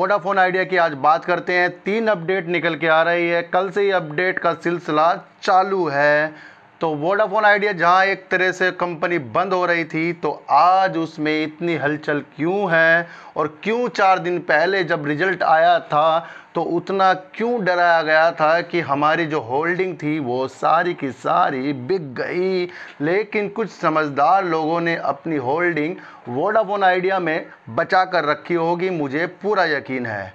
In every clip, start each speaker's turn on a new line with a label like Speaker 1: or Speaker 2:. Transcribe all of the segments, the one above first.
Speaker 1: Vodafone idea की आज बात करते हैं तीन अपडेट निकल के आ रही है कल से ही अपडेट का सिलसिला चालू है तो वोडाफोन आइडिया जहाँ एक तरह से कंपनी बंद हो रही थी तो आज उसमें इतनी हलचल क्यों है और क्यों चार दिन पहले जब रिजल्ट आया था तो उतना क्यों डराया गया था कि हमारी जो होल्डिंग थी वो सारी की सारी बिक गई लेकिन कुछ समझदार लोगों ने अपनी होल्डिंग वोडाफोन आइडिया में बचा कर रखी होगी मुझे पूरा यकीन है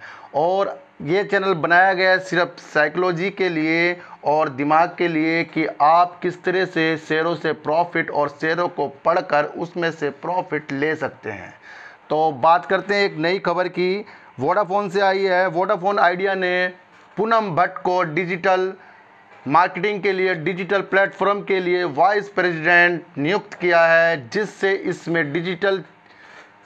Speaker 1: और ये चैनल बनाया गया सिर्फ साइकोलॉजी के लिए और दिमाग के लिए कि आप किस तरह से शेयरों से प्रॉफिट और शेयरों को पढ़कर उसमें से प्रॉफिट ले सकते हैं तो बात करते हैं एक नई खबर की वोडाफोन से आई है वोडाफोन आइडिया ने पूनम भट्ट को डिजिटल मार्केटिंग के लिए डिजिटल प्लेटफॉर्म के लिए वाइस प्रेसिडेंट नियुक्त किया है जिससे इसमें डिजिटल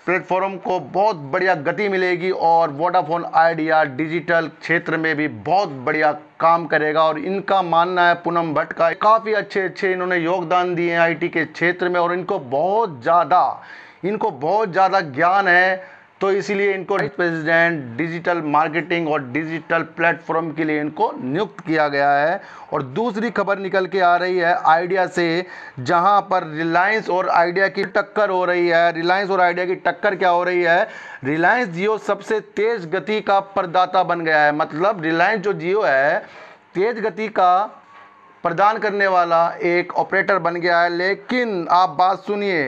Speaker 1: प्लेटफॉर्म को बहुत बढ़िया गति मिलेगी और वोडाफोन आइडिया डिजिटल क्षेत्र में भी बहुत बढ़िया काम करेगा और इनका मानना है पूनम भट्ट का काफ़ी अच्छे अच्छे इन्होंने योगदान दिए हैं आईटी के क्षेत्र में और इनको बहुत ज़्यादा इनको बहुत ज़्यादा ज्ञान है तो इसीलिए इनको प्रेसिडेंट डिजिटल मार्केटिंग और डिजिटल प्लेटफॉर्म के लिए इनको नियुक्त किया गया है और दूसरी खबर निकल के आ रही है आइडिया से जहां पर रिलायंस और आइडिया की टक्कर हो रही है रिलायंस और आइडिया की टक्कर क्या हो रही है रिलायंस जियो सबसे तेज़ गति का प्रदाता बन गया है मतलब रिलायंस जो जियो है तेज़ गति का प्रदान करने वाला एक ऑपरेटर बन गया है लेकिन आप बात सुनिए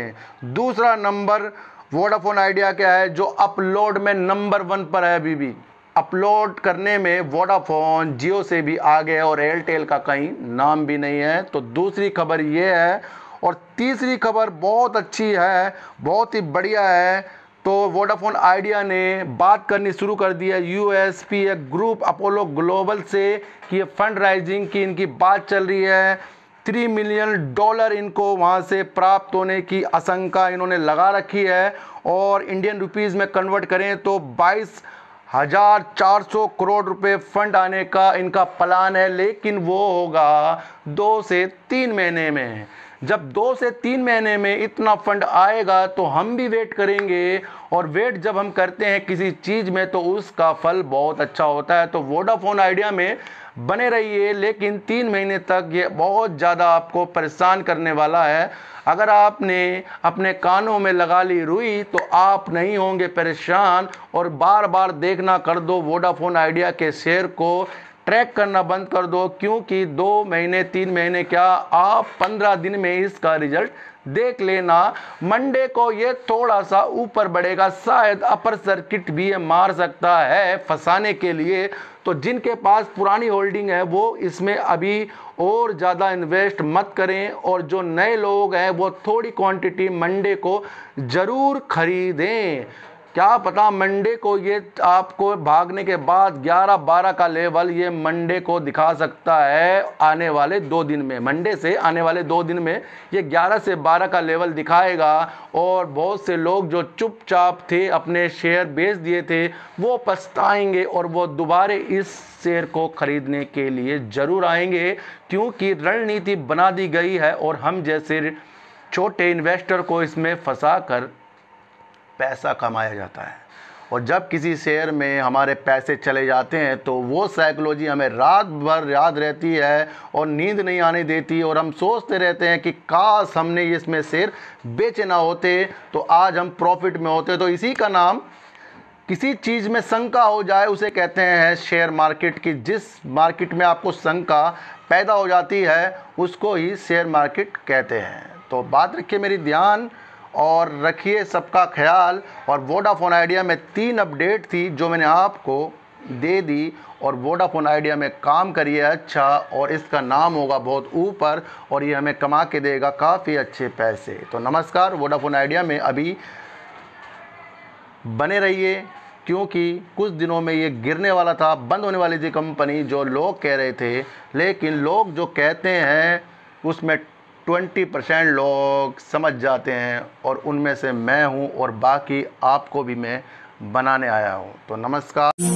Speaker 1: दूसरा नंबर वोडाफोन आइडिया क्या है जो अपलोड में नंबर वन पर है अभी भी अपलोड करने में वोडाफोन जियो से भी आगे है और एयरटेल का कहीं नाम भी नहीं है तो दूसरी खबर ये है और तीसरी खबर बहुत अच्छी है बहुत ही बढ़िया है तो वोडाफोन आइडिया ने बात करनी शुरू कर दी है U S P group Apollo Global से कि ये फंड राइजिंग की इनकी बात चल रही है थ्री मिलियन डॉलर इनको वहाँ से प्राप्त होने की आशंका इन्होंने लगा रखी है और इंडियन रुपीज़ में कन्वर्ट करें तो बाईस हजार चार सौ करोड़ रुपए फंड आने का इनका प्लान है लेकिन वो होगा दो से तीन महीने में जब दो से तीन महीने में इतना फंड आएगा तो हम भी वेट करेंगे और वेट जब हम करते हैं किसी चीज़ में तो उसका फल बहुत अच्छा होता है तो वोडाफोन आइडिया में बने रहिए लेकिन तीन महीने तक ये बहुत ज़्यादा आपको परेशान करने वाला है अगर आपने अपने कानों में लगा ली रुई तो आप नहीं होंगे परेशान और बार बार देखना कर दो वोडाफोन आइडिया के शेयर को ट्रैक करना बंद कर दो क्योंकि दो महीने तीन महीने क्या आप पंद्रह दिन में इसका रिजल्ट देख लेना मंडे को ये थोड़ा सा ऊपर बढ़ेगा शायद अपर सर्किट भी ये मार सकता है फंसाने के लिए तो जिनके पास पुरानी होल्डिंग है वो इसमें अभी और ज़्यादा इन्वेस्ट मत करें और जो नए लोग हैं वो थोड़ी क्वांटिटी मंडे को ज़रूर खरीदें क्या पता मंडे को ये आपको भागने के बाद 11-12 का लेवल ये मंडे को दिखा सकता है आने वाले दो दिन में मंडे से आने वाले दो दिन में ये 11 से 12 का लेवल दिखाएगा और बहुत से लोग जो चुपचाप थे अपने शेयर बेच दिए थे वो पछताएंगे और वो दोबारे इस शेयर को ख़रीदने के लिए ज़रूर आएंगे क्योंकि रणनीति बना दी गई है और हम जैसे छोटे इन्वेस्टर को इसमें फंसा कर पैसा कमाया जाता है और जब किसी शेयर में हमारे पैसे चले जाते हैं तो वो साइकोलॉजी हमें रात भर याद रहती है और नींद नहीं आने देती और हम सोचते रहते हैं कि काश हमने इसमें शेयर बेचे ना होते तो आज हम प्रॉफिट में होते तो इसी का नाम किसी चीज़ में शंका हो जाए उसे कहते हैं शेयर मार्केट की जिस मार्केट में आपको शंका पैदा हो जाती है उसको ही शेयर मार्केट कहते हैं तो बात रखिए मेरी ध्यान और रखिए सबका ख्याल और वोडाफोन आइडिया में तीन अपडेट थी जो मैंने आपको दे दी और वोडाफोन आइडिया में काम करिए अच्छा और इसका नाम होगा बहुत ऊपर और ये हमें कमा के देगा काफ़ी अच्छे पैसे तो नमस्कार वोडाफोन आइडिया में अभी बने रहिए क्योंकि कुछ दिनों में ये गिरने वाला था बंद होने वाली थी कंपनी जो लोग कह रहे थे लेकिन लोग जो कहते हैं उसमें ट्वेंटी परसेंट लोग समझ जाते हैं और उनमें से मैं हूँ और बाकी आपको भी मैं बनाने आया हूँ तो नमस्कार